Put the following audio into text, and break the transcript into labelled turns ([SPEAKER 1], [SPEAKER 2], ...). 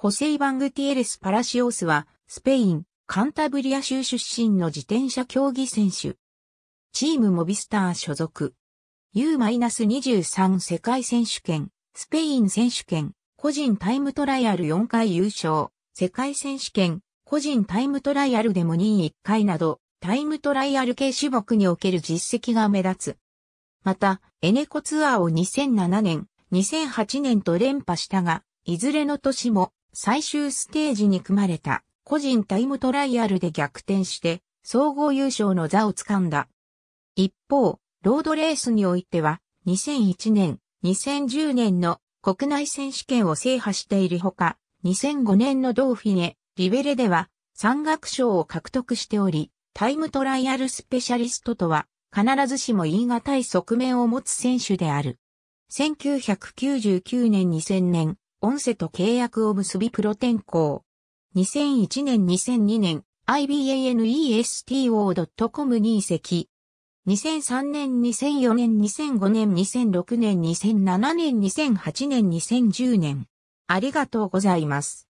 [SPEAKER 1] ホセイ・バングティエレス・パラシオスは、スペイン、カンタブリア州出身の自
[SPEAKER 2] 転車競技選手。チームモビスター所属。U-23 世界選手権、スペイン選手権、個人タイムトライアル4回優勝、世界選手権、個人タイムトライアルでも2位1回など、タイムトライアル系種目における実績が目立つ。また、エネコツアーを2007年、2008年と連覇したが、いずれの年も最終ステージに組まれた個人タイムトライアルで逆転して総合優勝の座を掴んだ。一方、ロードレースにおいては2001年、2010年の国内選手権を制覇しているほか、2005年のドーフィネ、リベレでは山岳賞を獲得しており、タイムトライアルスペシャリストとは必ずしも言い難い側面を持つ選手である。1999年2000年、音声と契約を結びプロ転向。2001年2002年、ibanESTO.com に移籍。2003年、2004年、2005年、2006
[SPEAKER 1] 年、2007年、2008年、2010年。ありがとうございます。